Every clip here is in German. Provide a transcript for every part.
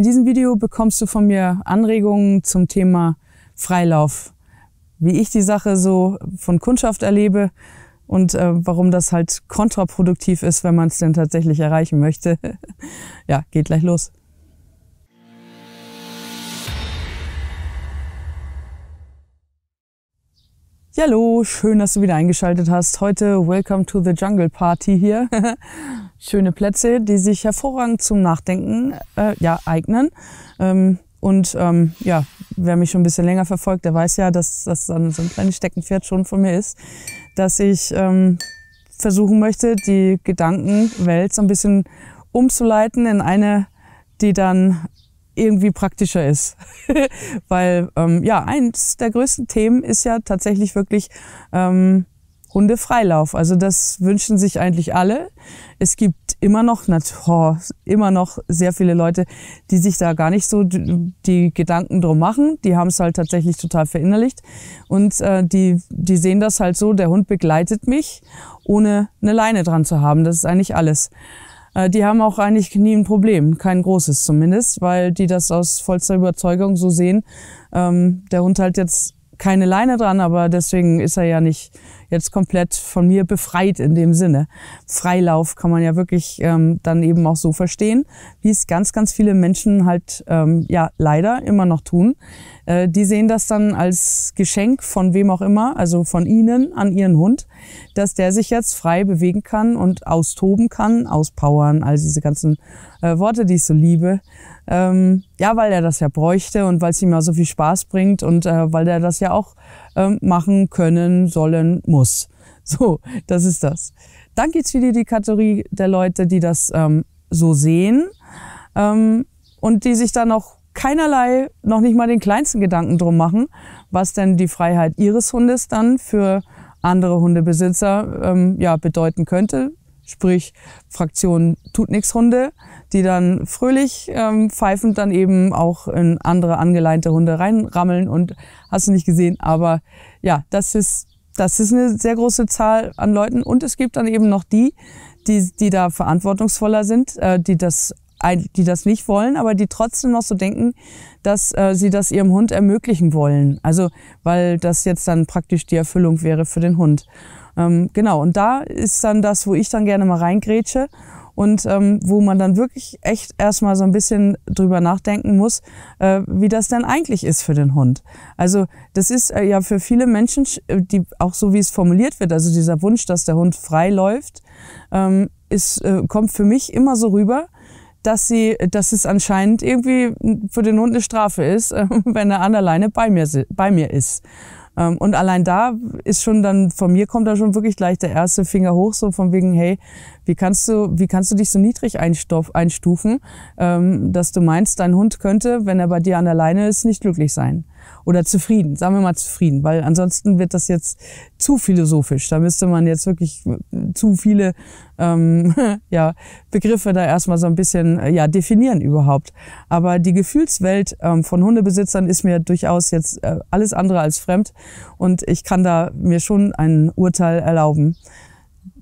In diesem Video bekommst du von mir Anregungen zum Thema Freilauf, wie ich die Sache so von Kundschaft erlebe und äh, warum das halt kontraproduktiv ist, wenn man es denn tatsächlich erreichen möchte. ja, geht gleich los. Hallo, schön, dass du wieder eingeschaltet hast. Heute Welcome to the Jungle Party hier. Schöne Plätze, die sich hervorragend zum Nachdenken äh, ja, eignen. Ähm, und ähm, ja, wer mich schon ein bisschen länger verfolgt, der weiß ja, dass das so ein kleines Steckenpferd schon von mir ist, dass ich ähm, versuchen möchte, die Gedankenwelt so ein bisschen umzuleiten in eine, die dann irgendwie praktischer ist. Weil ähm, ja, eins der größten Themen ist ja tatsächlich wirklich ähm, Hundefreilauf. Also das wünschen sich eigentlich alle. Es gibt immer noch, na, immer noch sehr viele Leute, die sich da gar nicht so die Gedanken drum machen. Die haben es halt tatsächlich total verinnerlicht. Und äh, die, die sehen das halt so, der Hund begleitet mich, ohne eine Leine dran zu haben. Das ist eigentlich alles. Äh, die haben auch eigentlich nie ein Problem, kein großes zumindest, weil die das aus vollster Überzeugung so sehen. Ähm, der Hund halt jetzt keine Leine dran, aber deswegen ist er ja nicht jetzt komplett von mir befreit in dem Sinne. Freilauf kann man ja wirklich ähm, dann eben auch so verstehen, wie es ganz, ganz viele Menschen halt ähm, ja leider immer noch tun. Äh, die sehen das dann als Geschenk von wem auch immer, also von ihnen an ihren Hund, dass der sich jetzt frei bewegen kann und austoben kann, auspowern, all diese ganzen äh, Worte, die ich so liebe. Ähm, ja, weil er das ja bräuchte und weil es ihm ja so viel Spaß bringt und äh, weil er das ja auch ähm, machen können, sollen, muss. So, das ist das. Dann gibt's wieder die Kategorie der Leute, die das ähm, so sehen ähm, und die sich dann noch keinerlei, noch nicht mal den kleinsten Gedanken drum machen, was denn die Freiheit ihres Hundes dann für andere Hundebesitzer ähm, ja, bedeuten könnte sprich Fraktion Tut nix Hunde, die dann fröhlich ähm, pfeifend dann eben auch in andere angeleinte Hunde reinrammeln und hast du nicht gesehen. Aber ja, das ist, das ist eine sehr große Zahl an Leuten. Und es gibt dann eben noch die, die, die da verantwortungsvoller sind, äh, die das die das nicht wollen, aber die trotzdem noch so denken, dass äh, sie das ihrem Hund ermöglichen wollen. Also weil das jetzt dann praktisch die Erfüllung wäre für den Hund. Ähm, genau, und da ist dann das, wo ich dann gerne mal reingrätsche und ähm, wo man dann wirklich echt erstmal so ein bisschen drüber nachdenken muss, äh, wie das denn eigentlich ist für den Hund. Also das ist äh, ja für viele Menschen, äh, die auch so wie es formuliert wird, also dieser Wunsch, dass der Hund frei läuft, ähm, ist, äh, kommt für mich immer so rüber, dass sie, dass es anscheinend irgendwie für den Hund eine Strafe ist, wenn er an der Leine bei mir, bei mir ist. Ähm, und allein da ist schon dann, von mir kommt da schon wirklich gleich der erste Finger hoch, so von wegen, hey, wie kannst du, wie kannst du dich so niedrig einstufen, ähm, dass du meinst, dein Hund könnte, wenn er bei dir an der Leine ist, nicht glücklich sein. Oder zufrieden, sagen wir mal zufrieden, weil ansonsten wird das jetzt zu philosophisch. Da müsste man jetzt wirklich äh, zu viele ähm, ja, Begriffe da erstmal so ein bisschen äh, ja, definieren überhaupt. Aber die Gefühlswelt ähm, von Hundebesitzern ist mir durchaus jetzt äh, alles andere als fremd und ich kann da mir schon ein Urteil erlauben.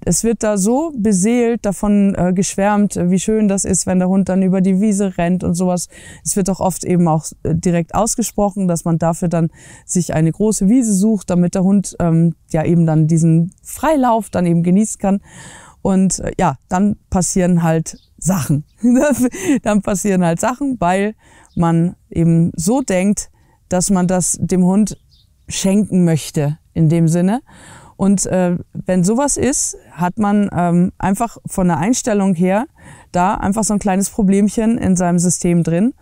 Es wird da so beseelt davon äh, geschwärmt, äh, wie schön das ist, wenn der Hund dann über die Wiese rennt und sowas. Es wird auch oft eben auch äh, direkt ausgesprochen, dass man dafür dann sich eine große Wiese sucht, damit der Hund ähm, ja eben dann diesen Freilauf dann eben genießen kann. Und äh, ja, dann passieren halt Sachen. dann passieren halt Sachen, weil man eben so denkt, dass man das dem Hund schenken möchte in dem Sinne. Und äh, wenn sowas ist, hat man ähm, einfach von der Einstellung her da einfach so ein kleines Problemchen in seinem System drin,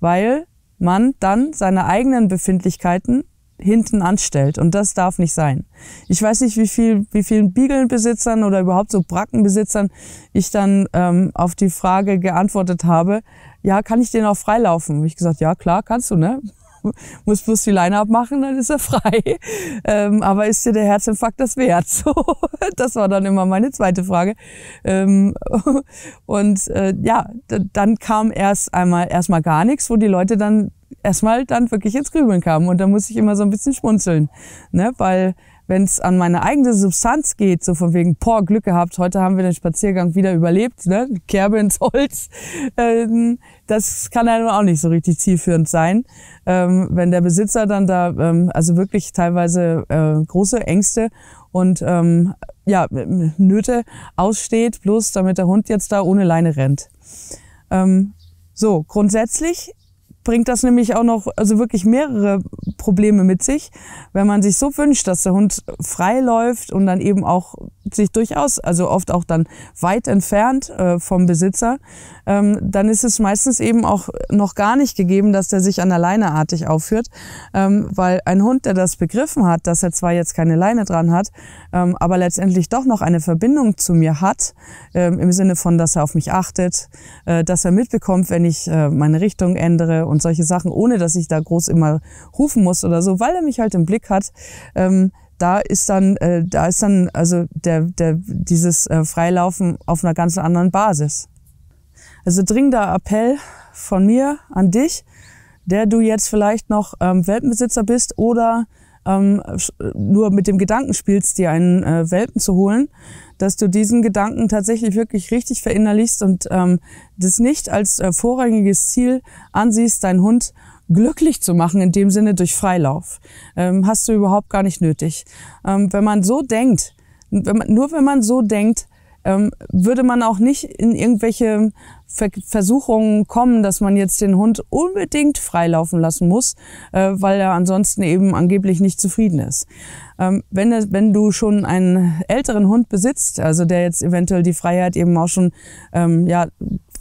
weil man dann seine eigenen Befindlichkeiten hinten anstellt. Und das darf nicht sein. Ich weiß nicht, wie viel, wie vielen Beagle-Besitzern oder überhaupt so Brackenbesitzern ich dann ähm, auf die Frage geantwortet habe, ja, kann ich den auch freilaufen? Und ich gesagt, ja, klar, kannst du, ne? muss bloß die line abmachen, dann ist er frei. Ähm, aber ist dir der Herzinfarkt das wert? So, das war dann immer meine zweite Frage. Ähm, und äh, ja, dann kam erst einmal erstmal gar nichts, wo die Leute dann erstmal dann wirklich ins Grübeln kamen. Und da muss ich immer so ein bisschen schmunzeln, ne? weil wenn es an meine eigene Substanz geht, so von wegen, boah, Glück gehabt, heute haben wir den Spaziergang wieder überlebt, ne? Kerbe ins Holz, ähm, das kann ja nun auch nicht so richtig zielführend sein. Ähm, wenn der Besitzer dann da, ähm, also wirklich teilweise äh, große Ängste und ähm, ja, Nöte aussteht, bloß damit der Hund jetzt da ohne Leine rennt. Ähm, so, grundsätzlich bringt das nämlich auch noch, also wirklich mehrere Probleme mit sich. Wenn man sich so wünscht, dass der Hund frei läuft und dann eben auch sich durchaus, also oft auch dann weit entfernt äh, vom Besitzer, ähm, dann ist es meistens eben auch noch gar nicht gegeben, dass der sich an der Leine artig aufführt, ähm, weil ein Hund, der das begriffen hat, dass er zwar jetzt keine Leine dran hat, ähm, aber letztendlich doch noch eine Verbindung zu mir hat, ähm, im Sinne von, dass er auf mich achtet, äh, dass er mitbekommt, wenn ich äh, meine Richtung ändere und solche Sachen, ohne dass ich da groß immer rufen muss, raus oder so, weil er mich halt im Blick hat. Ähm, da ist dann, äh, da ist dann also der, der, dieses äh, Freilaufen auf einer ganz anderen Basis. Also dringender Appell von mir an dich, der du jetzt vielleicht noch ähm, Welpenbesitzer bist oder ähm, äh, nur mit dem Gedanken spielst, dir einen äh, Welpen zu holen, dass du diesen Gedanken tatsächlich wirklich richtig verinnerlichst und ähm, das nicht als äh, vorrangiges Ziel ansiehst, deinen Hund glücklich zu machen, in dem Sinne durch Freilauf. Ähm, hast du überhaupt gar nicht nötig. Ähm, wenn man so denkt, wenn man, nur wenn man so denkt, ähm, würde man auch nicht in irgendwelche Ver Versuchungen kommen, dass man jetzt den Hund unbedingt freilaufen lassen muss, äh, weil er ansonsten eben angeblich nicht zufrieden ist. Ähm, wenn, wenn du schon einen älteren Hund besitzt, also der jetzt eventuell die Freiheit eben auch schon ähm, ja,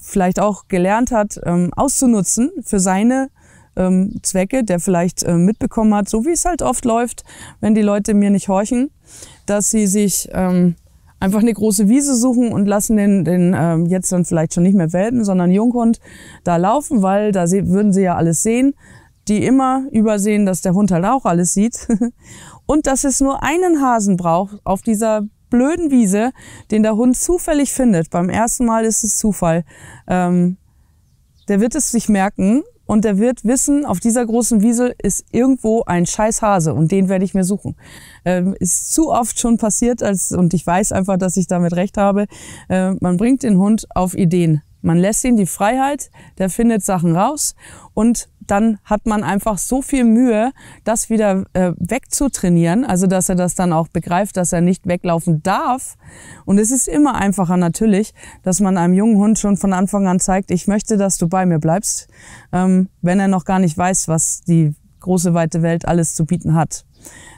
vielleicht auch gelernt hat, ähm, auszunutzen für seine ähm, Zwecke, der vielleicht äh, mitbekommen hat, so wie es halt oft läuft, wenn die Leute mir nicht horchen, dass sie sich ähm, einfach eine große Wiese suchen und lassen den, den ähm, jetzt dann vielleicht schon nicht mehr Welpen, sondern Junghund da laufen, weil da würden sie ja alles sehen. Die immer übersehen, dass der Hund halt auch alles sieht. und dass es nur einen Hasen braucht auf dieser blöden Wiese, den der Hund zufällig findet. Beim ersten Mal ist es Zufall. Ähm, der wird es sich merken und der wird wissen, auf dieser großen Wiese ist irgendwo ein Scheißhase und den werde ich mir suchen. Ähm, ist zu oft schon passiert als, und ich weiß einfach, dass ich damit recht habe. Äh, man bringt den Hund auf Ideen. Man lässt ihm die Freiheit, der findet Sachen raus und dann hat man einfach so viel Mühe, das wieder äh, wegzutrainieren, also dass er das dann auch begreift, dass er nicht weglaufen darf. Und es ist immer einfacher natürlich, dass man einem jungen Hund schon von Anfang an zeigt, ich möchte, dass du bei mir bleibst, ähm, wenn er noch gar nicht weiß, was die große weite Welt alles zu bieten hat.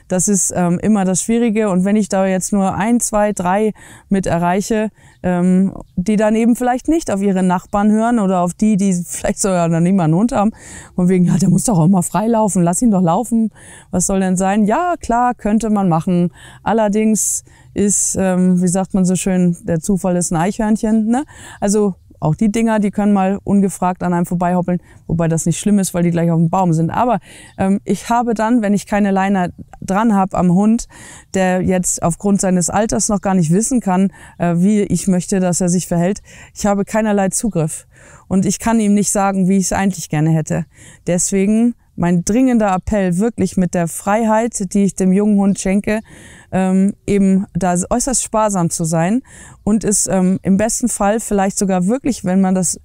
Das ist ähm, immer das Schwierige. Und wenn ich da jetzt nur ein, zwei, drei mit erreiche, ähm, die dann eben vielleicht nicht auf ihre Nachbarn hören oder auf die, die vielleicht sogar noch niemanden Hund haben von wegen, ja, der muss doch auch mal frei laufen, lass ihn doch laufen. Was soll denn sein? Ja, klar, könnte man machen. Allerdings ist, ähm, wie sagt man so schön, der Zufall ist ein Eichhörnchen. Ne? Also auch die Dinger, die können mal ungefragt an einem vorbeihoppeln, wobei das nicht schlimm ist, weil die gleich auf dem Baum sind. Aber ähm, ich habe dann, wenn ich keine Leine dran habe am Hund, der jetzt aufgrund seines Alters noch gar nicht wissen kann, äh, wie ich möchte, dass er sich verhält, ich habe keinerlei Zugriff. Und ich kann ihm nicht sagen, wie ich es eigentlich gerne hätte. Deswegen mein dringender Appell wirklich mit der Freiheit, die ich dem jungen Hund schenke, ähm, eben da äußerst sparsam zu sein und es ähm, im besten Fall vielleicht sogar wirklich, wenn man das,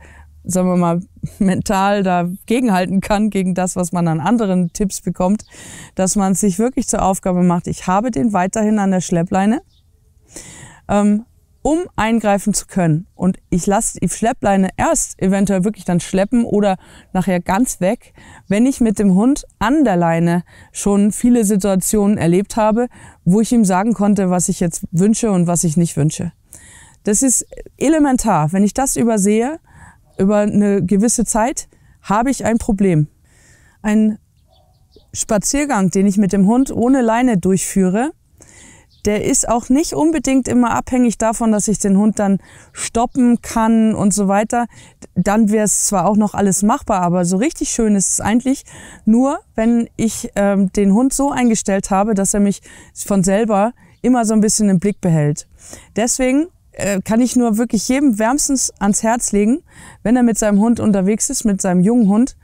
sagen wir mal, mental da gegenhalten kann, gegen das, was man an anderen Tipps bekommt, dass man sich wirklich zur Aufgabe macht, ich habe den weiterhin an der Schleppleine. Ähm, um eingreifen zu können. Und ich lasse die Schleppleine erst eventuell wirklich dann schleppen oder nachher ganz weg, wenn ich mit dem Hund an der Leine schon viele Situationen erlebt habe, wo ich ihm sagen konnte, was ich jetzt wünsche und was ich nicht wünsche. Das ist elementar. Wenn ich das übersehe, über eine gewisse Zeit, habe ich ein Problem. Ein Spaziergang, den ich mit dem Hund ohne Leine durchführe, der ist auch nicht unbedingt immer abhängig davon, dass ich den Hund dann stoppen kann und so weiter. Dann wäre es zwar auch noch alles machbar, aber so richtig schön ist es eigentlich nur, wenn ich ähm, den Hund so eingestellt habe, dass er mich von selber immer so ein bisschen im Blick behält. Deswegen äh, kann ich nur wirklich jedem wärmstens ans Herz legen, wenn er mit seinem Hund unterwegs ist, mit seinem jungen Hund,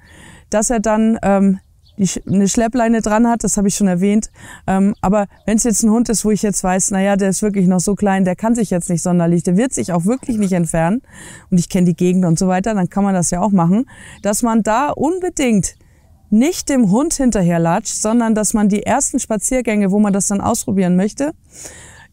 dass er dann ähm, die eine Schleppleine dran hat, das habe ich schon erwähnt. Ähm, aber wenn es jetzt ein Hund ist, wo ich jetzt weiß, naja, der ist wirklich noch so klein, der kann sich jetzt nicht sonderlich, der wird sich auch wirklich nicht entfernen und ich kenne die Gegend und so weiter, dann kann man das ja auch machen, dass man da unbedingt nicht dem Hund hinterherlatscht, sondern dass man die ersten Spaziergänge, wo man das dann ausprobieren möchte,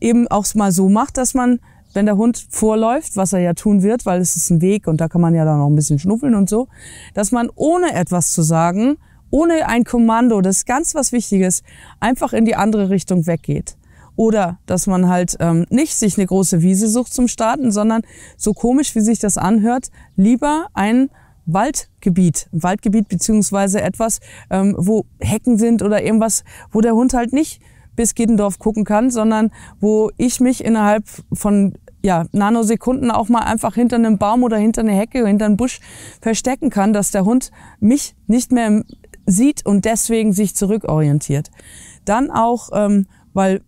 eben auch mal so macht, dass man, wenn der Hund vorläuft, was er ja tun wird, weil es ist ein Weg und da kann man ja dann auch ein bisschen schnuffeln und so, dass man ohne etwas zu sagen ohne ein Kommando, das ist ganz was Wichtiges, einfach in die andere Richtung weggeht. Oder dass man halt ähm, nicht sich eine große Wiese sucht zum Starten, sondern so komisch, wie sich das anhört, lieber ein Waldgebiet, Waldgebiet beziehungsweise etwas, ähm, wo Hecken sind oder irgendwas, wo der Hund halt nicht bis Gedendorf gucken kann, sondern wo ich mich innerhalb von ja, Nanosekunden auch mal einfach hinter einem Baum oder hinter einer Hecke, oder hinter einem Busch verstecken kann, dass der Hund mich nicht mehr im sieht und deswegen sich zurückorientiert. Dann auch, ähm, weil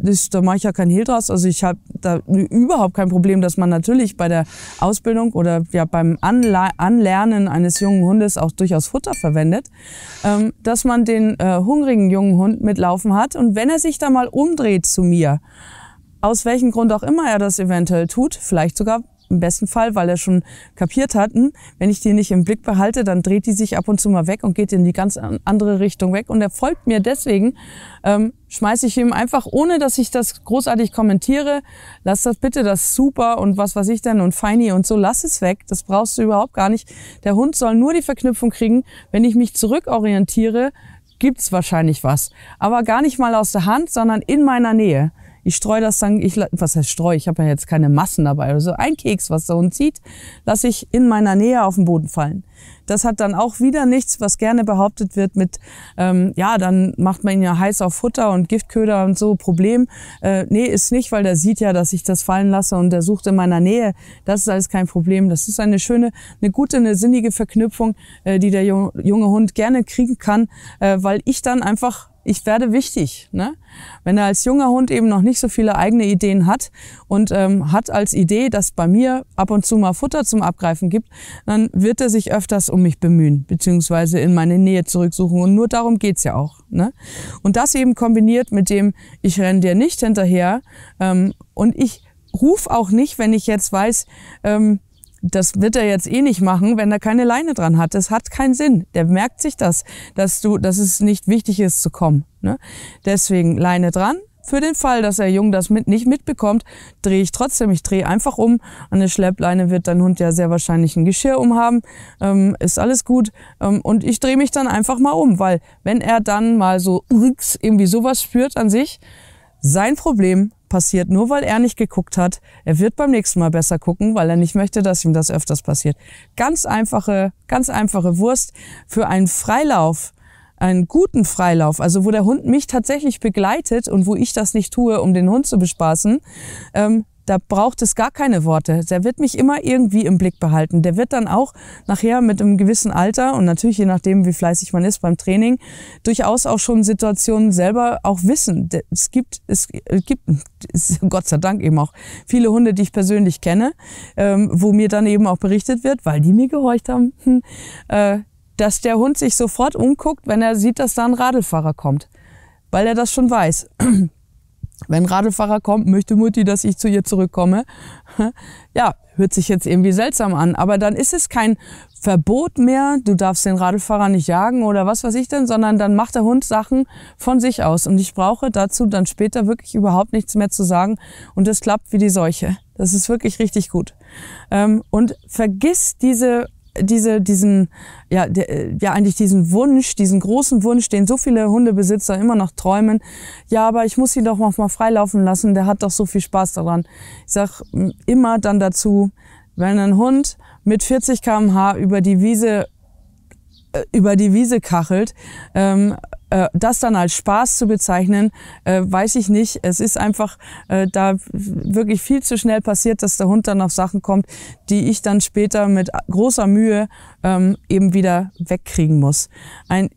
das, da mache ich ja kein Hehl draus. Also ich habe da überhaupt kein Problem, dass man natürlich bei der Ausbildung oder ja beim Anle Anlernen eines jungen Hundes auch durchaus Futter verwendet, ähm, dass man den äh, hungrigen jungen Hund mitlaufen hat und wenn er sich da mal umdreht zu mir, aus welchem Grund auch immer er das eventuell tut, vielleicht sogar im besten Fall, weil er schon kapiert hatten, hm, wenn ich die nicht im Blick behalte, dann dreht die sich ab und zu mal weg und geht in die ganz andere Richtung weg. Und er folgt mir deswegen, ähm, schmeiße ich ihm einfach, ohne dass ich das großartig kommentiere, lass das bitte, das super und was weiß ich denn und feini und so, lass es weg. Das brauchst du überhaupt gar nicht. Der Hund soll nur die Verknüpfung kriegen, wenn ich mich zurückorientiere, gibt es wahrscheinlich was. Aber gar nicht mal aus der Hand, sondern in meiner Nähe. Ich streue das dann, ich, was heißt streue, ich habe ja jetzt keine Massen dabei oder so. Ein Keks, was der Hund zieht, lasse ich in meiner Nähe auf den Boden fallen. Das hat dann auch wieder nichts, was gerne behauptet wird mit, ähm, ja, dann macht man ihn ja heiß auf Futter und Giftköder und so, Problem. Äh, nee, ist nicht, weil der sieht ja, dass ich das fallen lasse und der sucht in meiner Nähe. Das ist alles kein Problem. Das ist eine schöne, eine gute, eine sinnige Verknüpfung, äh, die der junge Hund gerne kriegen kann, äh, weil ich dann einfach ich werde wichtig. Ne? Wenn er als junger Hund eben noch nicht so viele eigene Ideen hat und ähm, hat als Idee, dass bei mir ab und zu mal Futter zum Abgreifen gibt, dann wird er sich öfters um mich bemühen, beziehungsweise in meine Nähe zurücksuchen. Und nur darum geht's ja auch. Ne? Und das eben kombiniert mit dem, ich renne dir nicht hinterher ähm, und ich ruf auch nicht, wenn ich jetzt weiß, ähm, das wird er jetzt eh nicht machen, wenn er keine Leine dran hat. Das hat keinen Sinn. Der merkt sich das, dass du, dass es nicht wichtig ist zu kommen. Ne? Deswegen Leine dran. Für den Fall, dass der jung das mit, nicht mitbekommt, drehe ich trotzdem. Ich drehe einfach um. An der Schleppleine wird dein Hund ja sehr wahrscheinlich ein Geschirr umhaben. Ähm, ist alles gut. Ähm, und ich drehe mich dann einfach mal um, weil wenn er dann mal so irgendwie sowas spürt an sich, sein Problem, passiert, nur weil er nicht geguckt hat. Er wird beim nächsten Mal besser gucken, weil er nicht möchte, dass ihm das öfters passiert. Ganz einfache, ganz einfache Wurst für einen Freilauf einen guten Freilauf, also wo der Hund mich tatsächlich begleitet und wo ich das nicht tue, um den Hund zu bespaßen, ähm, da braucht es gar keine Worte. Der wird mich immer irgendwie im Blick behalten. Der wird dann auch nachher mit einem gewissen Alter und natürlich je nachdem, wie fleißig man ist beim Training, durchaus auch schon Situationen selber auch wissen. Es gibt, es äh, gibt, Gott sei Dank eben auch viele Hunde, die ich persönlich kenne, ähm, wo mir dann eben auch berichtet wird, weil die mir gehorcht haben, hm, äh, dass der Hund sich sofort umguckt, wenn er sieht, dass da ein Radlfahrer kommt, weil er das schon weiß. Wenn Radlfahrer kommt, möchte Mutti, dass ich zu ihr zurückkomme. Ja, hört sich jetzt irgendwie seltsam an, aber dann ist es kein Verbot mehr, du darfst den Radlfahrer nicht jagen oder was weiß ich denn, sondern dann macht der Hund Sachen von sich aus und ich brauche dazu dann später wirklich überhaupt nichts mehr zu sagen und es klappt wie die Seuche. Das ist wirklich richtig gut. Ähm, und vergiss diese diese, diesen, ja, de, ja, eigentlich diesen Wunsch, diesen großen Wunsch, den so viele Hundebesitzer immer noch träumen. Ja, aber ich muss ihn doch mal freilaufen lassen, der hat doch so viel Spaß daran. Ich sag mm, immer dann dazu, wenn ein Hund mit 40 kmh über die Wiese äh, über die Wiese kachelt. Ähm, äh, das dann als Spaß zu bezeichnen, äh, weiß ich nicht. Es ist einfach äh, da wirklich viel zu schnell passiert, dass der Hund dann auf Sachen kommt, die ich dann später mit großer Mühe ähm, eben wieder wegkriegen muss. Ein,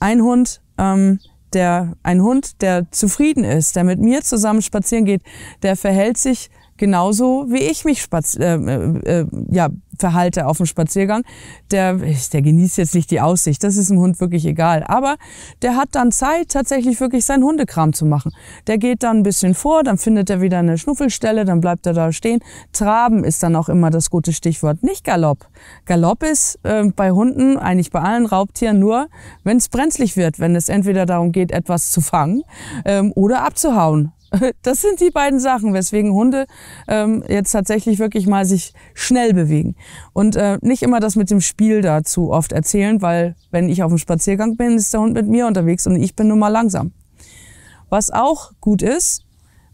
ein Hund, ähm, der, ein Hund, der zufrieden ist, der mit mir zusammen spazieren geht, der verhält sich genauso wie ich mich spaz äh, äh, äh, ja, verhalte auf dem Spaziergang. Der, der genießt jetzt nicht die Aussicht, das ist dem Hund wirklich egal. Aber der hat dann Zeit, tatsächlich wirklich seinen Hundekram zu machen. Der geht dann ein bisschen vor, dann findet er wieder eine Schnuffelstelle, dann bleibt er da stehen. Traben ist dann auch immer das gute Stichwort, nicht Galopp. Galopp ist äh, bei Hunden, eigentlich bei allen Raubtieren, nur wenn es brenzlig wird, wenn es entweder darum geht, etwas zu fangen ähm, oder abzuhauen. Das sind die beiden Sachen, weswegen Hunde ähm, jetzt tatsächlich wirklich mal sich schnell bewegen. Und äh, nicht immer das mit dem Spiel dazu oft erzählen, weil wenn ich auf dem Spaziergang bin, ist der Hund mit mir unterwegs und ich bin nun mal langsam. Was auch gut ist,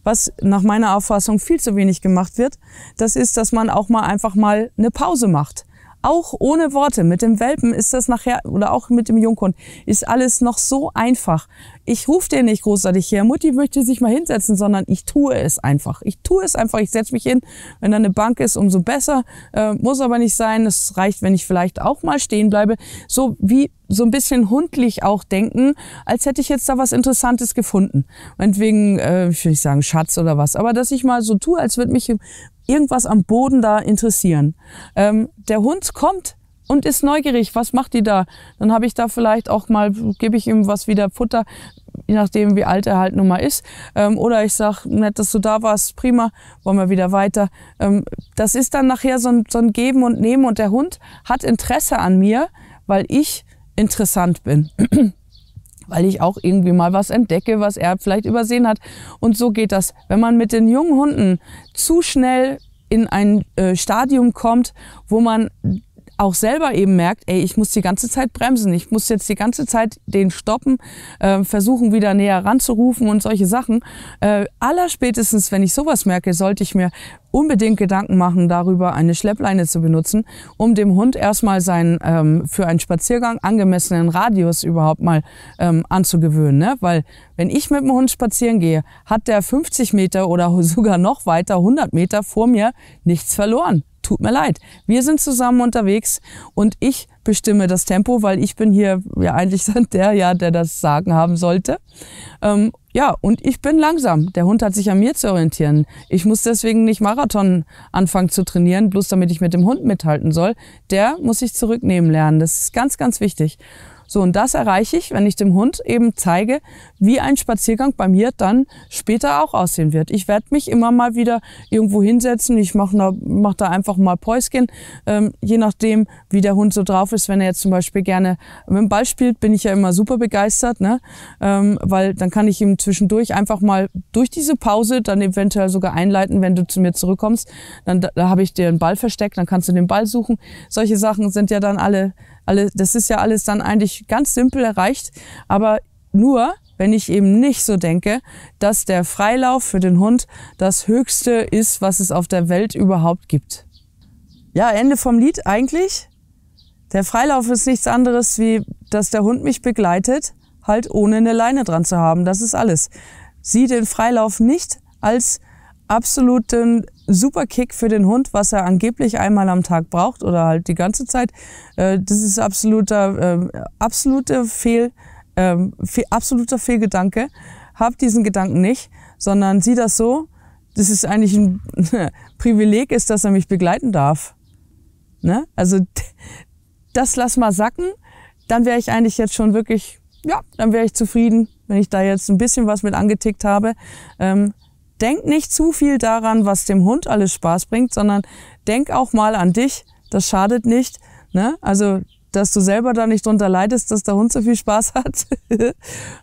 was nach meiner Auffassung viel zu wenig gemacht wird, das ist, dass man auch mal einfach mal eine Pause macht. Auch ohne Worte. Mit dem Welpen ist das nachher, oder auch mit dem Junghund, ist alles noch so einfach ich rufe dir nicht großartig her, Mutti möchte sich mal hinsetzen, sondern ich tue es einfach. Ich tue es einfach, ich setze mich hin. Wenn da eine Bank ist, umso besser. Äh, muss aber nicht sein. Es reicht, wenn ich vielleicht auch mal stehen bleibe. So wie so ein bisschen hundlich auch denken, als hätte ich jetzt da was Interessantes gefunden. Entwegen, äh, ich will nicht sagen Schatz oder was, aber dass ich mal so tue, als würde mich irgendwas am Boden da interessieren. Ähm, der Hund kommt, und ist neugierig, was macht die da? Dann habe ich da vielleicht auch mal, gebe ich ihm was wieder Futter, je nachdem wie alt er halt nun mal ist. Ähm, oder ich sage, nett, dass du da warst, prima, wollen wir wieder weiter. Ähm, das ist dann nachher so ein, so ein Geben und Nehmen und der Hund hat Interesse an mir, weil ich interessant bin. weil ich auch irgendwie mal was entdecke, was er vielleicht übersehen hat. Und so geht das. Wenn man mit den jungen Hunden zu schnell in ein äh, Stadium kommt, wo man auch selber eben merkt, ey, ich muss die ganze Zeit bremsen, ich muss jetzt die ganze Zeit den stoppen, äh, versuchen wieder näher ranzurufen und solche Sachen. Äh, allerspätestens, wenn ich sowas merke, sollte ich mir unbedingt Gedanken machen darüber, eine Schleppleine zu benutzen, um dem Hund erstmal seinen ähm, für einen Spaziergang angemessenen Radius überhaupt mal ähm, anzugewöhnen. Ne? Weil wenn ich mit dem Hund spazieren gehe, hat der 50 Meter oder sogar noch weiter 100 Meter vor mir nichts verloren tut mir leid. Wir sind zusammen unterwegs und ich bestimme das Tempo, weil ich bin hier ja eigentlich der, ja, der das Sagen haben sollte. Ähm, ja, und ich bin langsam. Der Hund hat sich an mir zu orientieren. Ich muss deswegen nicht Marathon anfangen zu trainieren, bloß damit ich mit dem Hund mithalten soll. Der muss sich zurücknehmen lernen. Das ist ganz, ganz wichtig. So, und das erreiche ich, wenn ich dem Hund eben zeige, wie ein Spaziergang bei mir dann später auch aussehen wird. Ich werde mich immer mal wieder irgendwo hinsetzen. Ich mache da, mach da einfach mal Päuschen, ähm, je nachdem, wie der Hund so drauf ist. Wenn er jetzt zum Beispiel gerne mit dem Ball spielt, bin ich ja immer super begeistert, ne? ähm, weil dann kann ich ihm zwischendurch einfach mal durch diese Pause dann eventuell sogar einleiten, wenn du zu mir zurückkommst. Dann da, da habe ich dir einen Ball versteckt, dann kannst du den Ball suchen. Solche Sachen sind ja dann alle alles, das ist ja alles dann eigentlich ganz simpel erreicht. Aber nur, wenn ich eben nicht so denke, dass der Freilauf für den Hund das Höchste ist, was es auf der Welt überhaupt gibt. Ja, Ende vom Lied eigentlich. Der Freilauf ist nichts anderes, wie dass der Hund mich begleitet, halt ohne eine Leine dran zu haben. Das ist alles. Sieh den Freilauf nicht als absoluten Superkick für den Hund, was er angeblich einmal am Tag braucht oder halt die ganze Zeit. Äh, das ist absoluter, äh, absolute Fehl, äh, absoluter Fehlgedanke. Hab diesen Gedanken nicht, sondern sieh das so, das ist eigentlich ein Privileg ist, dass er mich begleiten darf. Ne? Also das lass mal sacken, dann wäre ich eigentlich jetzt schon wirklich, ja, dann wäre ich zufrieden, wenn ich da jetzt ein bisschen was mit angetickt habe. Ähm, Denk nicht zu viel daran, was dem Hund alles Spaß bringt, sondern denk auch mal an dich. Das schadet nicht. Ne? Also, dass du selber da nicht drunter leidest, dass der Hund so viel Spaß hat.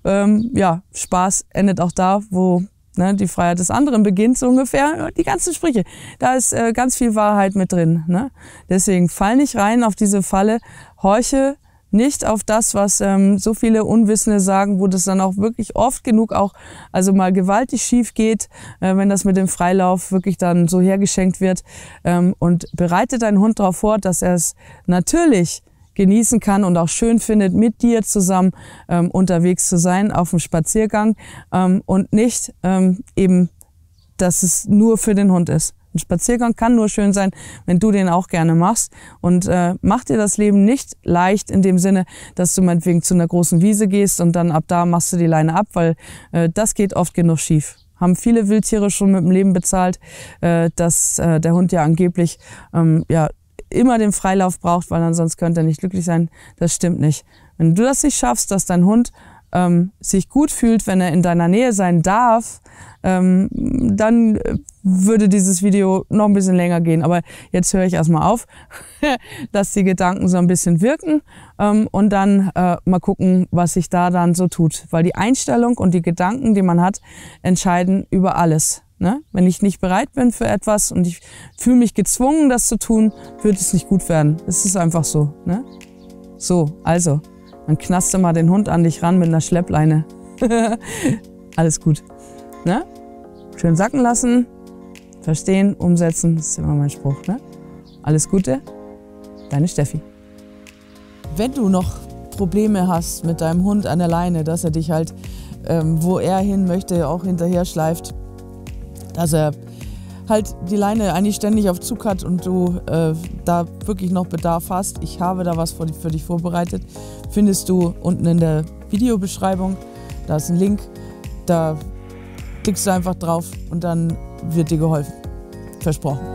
ähm, ja, Spaß endet auch da, wo ne, die Freiheit des anderen beginnt, so ungefähr. Die ganzen Sprüche. Da ist äh, ganz viel Wahrheit mit drin. Ne? Deswegen fall nicht rein auf diese Falle. Horche nicht auf das, was ähm, so viele Unwissende sagen, wo das dann auch wirklich oft genug auch, also mal gewaltig schief geht, äh, wenn das mit dem Freilauf wirklich dann so hergeschenkt wird. Ähm, und bereite deinen Hund darauf vor, dass er es natürlich genießen kann und auch schön findet, mit dir zusammen ähm, unterwegs zu sein auf dem Spaziergang ähm, und nicht ähm, eben, dass es nur für den Hund ist. Ein Spaziergang kann nur schön sein, wenn du den auch gerne machst. Und äh, mach dir das Leben nicht leicht in dem Sinne, dass du meinetwegen zu einer großen Wiese gehst und dann ab da machst du die Leine ab, weil äh, das geht oft genug schief. Haben viele Wildtiere schon mit dem Leben bezahlt, äh, dass äh, der Hund ja angeblich ähm, ja, immer den Freilauf braucht, weil ansonsten könnte er nicht glücklich sein. Das stimmt nicht. Wenn du das nicht schaffst, dass dein Hund ähm, sich gut fühlt, wenn er in deiner Nähe sein darf, ähm, dann äh, würde dieses Video noch ein bisschen länger gehen. Aber jetzt höre ich erstmal auf, dass die Gedanken so ein bisschen wirken ähm, und dann äh, mal gucken, was sich da dann so tut. Weil die Einstellung und die Gedanken, die man hat, entscheiden über alles. Ne? Wenn ich nicht bereit bin für etwas und ich fühle mich gezwungen, das zu tun, wird es nicht gut werden. Es ist einfach so. Ne? So, also. Dann knaste mal den Hund an dich ran mit einer Schleppleine. Alles gut. Ne? Schön sacken lassen, verstehen, umsetzen, das ist immer mein Spruch. Ne? Alles Gute, deine Steffi. Wenn du noch Probleme hast mit deinem Hund an der Leine, dass er dich halt, ähm, wo er hin möchte, auch hinterher schleift, dass er halt die Leine eigentlich ständig auf Zug hat und du äh, da wirklich noch Bedarf hast, ich habe da was für dich vorbereitet findest du unten in der Videobeschreibung. Da ist ein Link. Da klickst du einfach drauf und dann wird dir geholfen. Versprochen.